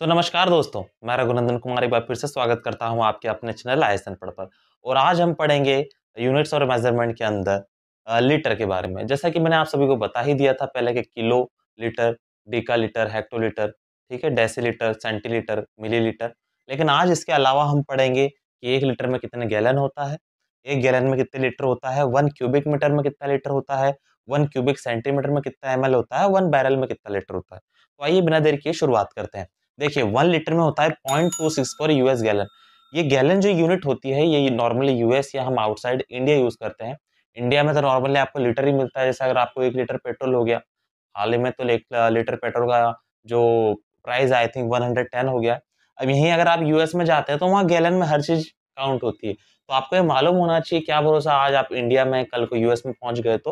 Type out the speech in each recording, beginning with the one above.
सो नमस्कार दोस्तों मैं रघुनंदन कुमार एक बार फिर से स्वागत करता हूं आपके अपने चैनल आयसन पढ़ पर और आज हम पढ़ेंगे यूनिट्स और मेजरमेंट के अंदर लीटर के बारे में जैसा कि मैंने आप सभी को बता ही दिया था पहले कि kilolitre decalitre hectolitre ठीक है decilitre centilitre millilitre लेकिन आज इसके अलावा हम पढ़ेंगे कि एक लीटर में कितने गैलन होता है एक गैलन में कितने लीटर होता है वन क्यूबिक मीटर में कितना लीटर होता है वन क्यूबिक सेंटीमीटर में कितना एम होता है वन बैरल में कितना लीटर होता है तो आइए बिना देर किए शुरुआत करते हैं देखिए वन लीटर में होता है point two six four US gallon ये गैलन जो यूनिट होती है ये नॉर्मली यूएस या हम आउटसाइड इंडिया यूज़ करते हैं इंडिया में तो नॉर्मली आपको लीटर ही मिलता है जैसे अगर आपको एक लीटर पेट्रोल हो गया हाल ही में तो एक लीटर पेट्रोल का जो price I think one hundred ten हो गया अब यहीं अगर आप यूएस में जाते हैं तो वहाँ गैलन में हर चीज़ काउंट होती है तो आपको ये मालूम होना चाहिए क्या भरोसा आज आप इंडिया में कल को यूएस में पहुँच गए तो,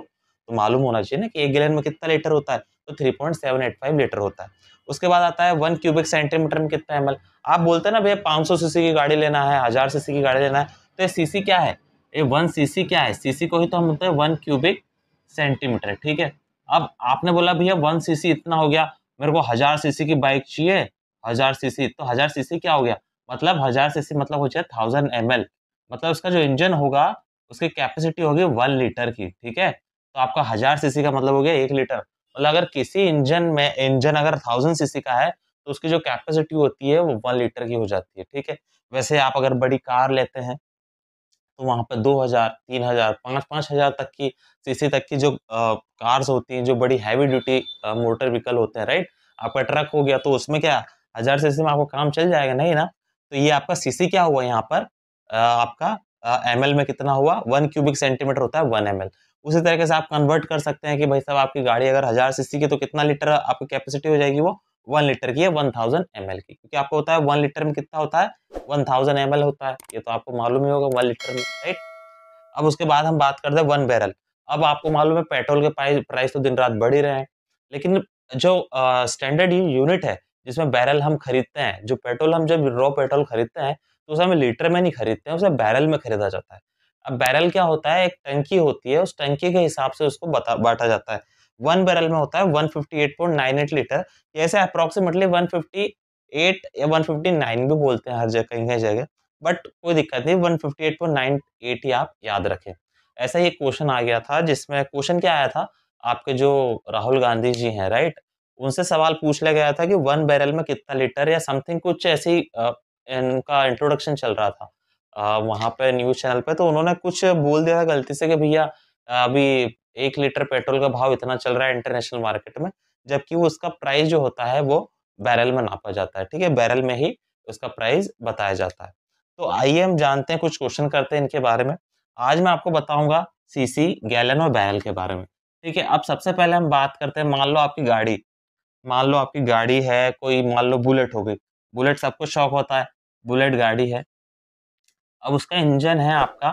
तो मालूम होना चाहिए ना कि एक गैलन में कितना लीटर होता है तो three point seven eight five litre होता है उसके बाद आता है वन क्यूबिक सेंटीमीटर में कितना एम आप बोलते हैं ना भैया पाँच सौ सीसी की गाड़ी लेना है हज़ार सीसी की गाड़ी लेना है तो ये सीसी क्या है ये वन सीसी क्या है सीसी को ही तो हम बोलते हैं वन क्यूबिक सेंटीमीटर ठीक है अब आपने बोला भैया वन सीसी इतना हो गया मेरे को हज़ार सीसी की बाइक चाहिए हज़ार सीसी तो हज़ार सीसी क्या हो गया मतलब हज़ार सीसी मतलब हो जाए थाउजेंड एम मतलब उसका जो इंजन होगा उसकी कैपेसिटी होगी वन लीटर की ठीक है तो आपका हज़ार सीसी का मतलब हो गया एक लीटर मतलब अगर किसी इंजन में इंजन अगर थाउजेंड सीसी का है तो उसकी जो कैपेसिटी होती है वो वन लीटर की हो जाती है ठीक है वैसे आप अगर बड़ी कार लेते हैं तो वहाँ पर दो हज़ार तीन हज़ार पाँच पाँच हज़ार तक की सीसी तक की जो आ, कार्स होती हैं जो बड़ी हैवी ड्यूटी मोटर व्हीकल होते हैं राइट आपका ट्रक हो गया तो उसमें क्या हज़ार सीसी में आपको काम चल जाएगा नहीं ना तो ये आपका सीसी क्या हुआ यहाँ पर आ, आपका एम में कितना हुआ वन क्यूबिक सेंटीमीटर होता है वन एम उसी तरीके से आप कन्वर्ट कर सकते हैं कि भाई साहब आपकी गाड़ी अगर हज़ार सीसी की तो कितना लीटर आपकी कैपेसिटी हो जाएगी वो वन लीटर की है वन थाउजेंड एम की क्योंकि आपको होता है वन लीटर में कितना होता है वन थाउजेंड एम होता है ये तो आपको मालूम ही होगा वन लीटर में राइट अब उसके बाद हम बात करते हैं वन बैरल अब आपको मालूम है पेट्रोल के प्राइस तो दिन रात बढ़ ही रहे हैं लेकिन जो स्टैंडर्ड यूनिट है जिसमें बैरल हम खरीदते हैं जो पेट्रोल हम जब रॉ पेट्रोल खरीदते हैं तो उसे हमें लीटर में नहीं खरीदते हैं उसे बैरल में खरीदा जाता है अब बैरल क्या होता है एक टंकी होती है उस टंकी के हिसाब से उसको बांटा जाता है वन बैरल में होता है 158.98 लीटर जैसे अप्रोक्सीमेटली 158 या 159 भी बोलते हैं हर जगह कहीं कहीं जगह बट कोई दिक्कत नहीं 158.98 ही आप याद रखें ऐसा ही एक क्वेश्चन आ गया था जिसमें क्वेश्चन क्या आया था आपके जो राहुल गांधी जी हैं राइट उनसे सवाल पूछ लिया गया था कि वन बैरल में कितना लीटर या समथिंग कुछ ऐसी इनका इंट्रोडक्शन चल रहा था वहाँ पर न्यूज़ चैनल पे तो उन्होंने कुछ बोल दिया था गलती से कि भैया अभी एक लीटर पेट्रोल का भाव इतना चल रहा है इंटरनेशनल मार्केट में जबकि वो उसका प्राइस जो होता है वो बैरल में नापा जाता है ठीक है बैरल में ही उसका प्राइस बताया जाता है तो आइए हम जानते हैं कुछ क्वेश्चन करते हैं इनके बारे में आज मैं आपको बताऊंगा सीसी गैलन और बैरल के बारे में ठीक है अब सबसे पहले हम बात करते हैं मान लो आपकी गाड़ी मान लो आपकी गाड़ी है कोई मान लो बुलेट हो गई बुलेट सबको शौक होता है बुलेट गाड़ी है अब उसका इंजन है आपका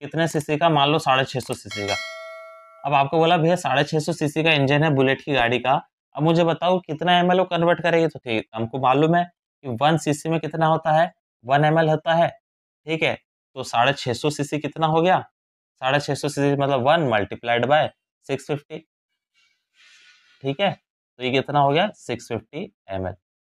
कितने सीसी का मान लो साढ़े छः सौ सीसी का अब आपको बोला भैया साढ़े छः सौ सीसी का इंजन है बुलेट की गाड़ी का अब मुझे बताओ कितना एम एल वो कन्वर्ट करेगी तो ठीक हमको मालूम है कि वन सी में कितना होता है वन एम होता है ठीक है तो साढ़े छः सौ सी कितना हो गया साढ़े छः सौ सी मतलब one multiplied by six fifty ठीक है तो ये कितना हो गया सिक्स फिफ्टी एम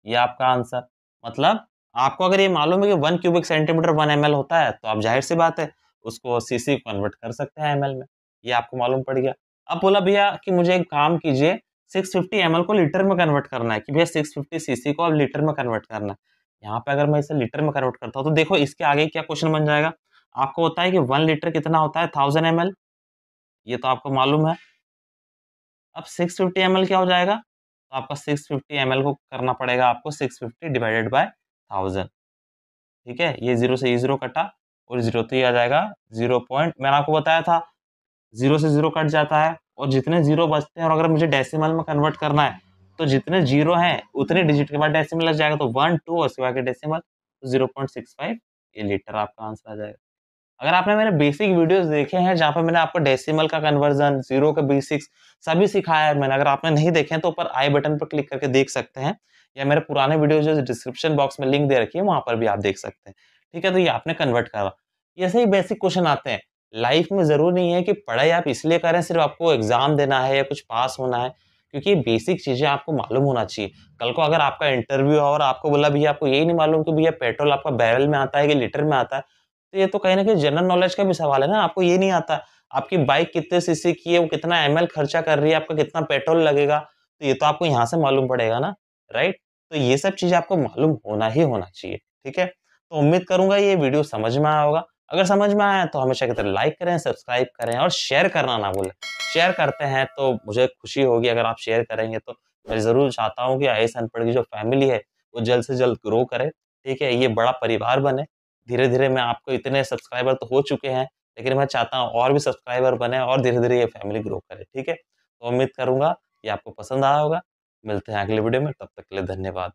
ये आपका आंसर मतलब आपको अगर ये मालूम है कि one cubic centimetre one M होता है तो आप जाहिर सी बात है उसको सीसी कन्वर्ट कर सकते हैं एम में ये आपको मालूम पड़ गया अब बोला भैया कि मुझे एक काम कीजिए 650 फिफ्टी को लीटर में कन्वर्ट करना है कि भैया 650 फिफ्टी को अब लीटर में कन्वर्ट करना है यहाँ पे अगर मैं इसे लीटर में कन्वर्ट करता हूँ तो देखो इसके आगे क्या क्वेश्चन बन जाएगा आपको होता है कि वन लीटर कितना होता है थाउजेंड एम ये तो आपको मालूम है अब सिक्स फिफ्टी क्या हो जाएगा तो आपका सिक्स फिफ्टी को करना पड़ेगा आपको six fifty divided by thousand ठीक है ये जीरो से ये जीरो कटा और जीरो तो ये आ जाएगा जीरो पॉइंट मैंने आपको बताया था जीरो से जीरो कट जाता है और जितने जीरो बचते हैं और अगर मुझे डेसिमल में कन्वर्ट करना है तो जितने जीरो हैं उतने डिजिट के बाद डेसिमल लग जाएगा तो वन टू और सिवा के डेसिमल तो जीरो पॉइंट सिक्स फाइव ये लीटर आपका आंसर आ जाएगा अगर आपने मेरे बेसिक वीडियोस देखे हैं जहाँ पर मैंने आपको डेसिमल का कन्वर्जन जीरो का बेसिक्स सभी सिखाया है मैंने अगर आपने नहीं देखे हैं तो ऊपर आई बटन पर क्लिक करके देख सकते हैं या मेरे पुराने वीडियो जो डिस्क्रिप्शन बॉक्स में लिंक दे रखी है वहां पर भी आप देख सकते हैं ठीक है तो ये आपने कन्वर्ट करा ऐसे ही बेसिक क्वेश्चन आते हैं लाइफ में ज़रूर नहीं है कि पढ़ाई आप इसलिए करें सिर्फ आपको एग्ज़ाम देना है या कुछ पास होना है क्योंकि बेसिक चीज़ें आपको मालूम होना चाहिए कल को अगर आपका इंटरव्यू और आपको बोला भैया आपको यही नहीं मालूम कि भैया पेट्रोल आपका बैरल में आता है कि लीटर में आता है तो ये तो कहीं ना कहीं जनरल नॉलेज का भी सवाल है ना आपको ये नहीं आता आपकी बाइक कितने सीसी की है वो कितना एम खर्चा कर रही है आपका कितना पेट्रोल लगेगा तो ये तो आपको यहाँ से मालूम पड़ेगा ना राइट तो ये सब चीज आपको मालूम होना ही होना चाहिए ठीक है तो उम्मीद करूंगा ये वीडियो समझ में आया होगा अगर समझ में आया तो हमेशा की तरह लाइक करें सब्सक्राइब करें और शेयर करना ना भूलें शेयर करते हैं तो मुझे खुशी होगी अगर आप शेयर करेंगे तो मैं ज़रूर चाहता हूँ कि आई अनपढ़ की जो फैमिली है वो जल्द से जल्द ग्रो करे ठीक है ये बड़ा परिवार बने धीरे धीरे मैं आपको इतने सब्सक्राइबर तो हो चुके हैं लेकिन मैं चाहता हूँ और भी सब्सक्राइबर बने और धीरे धीरे ये फैमिली ग्रो करे ठीक है तो उम्मीद करूंगा ये आपको पसंद आया होगा मिलते हैं अगले वीडियो में तब तक के लिए धन्यवाद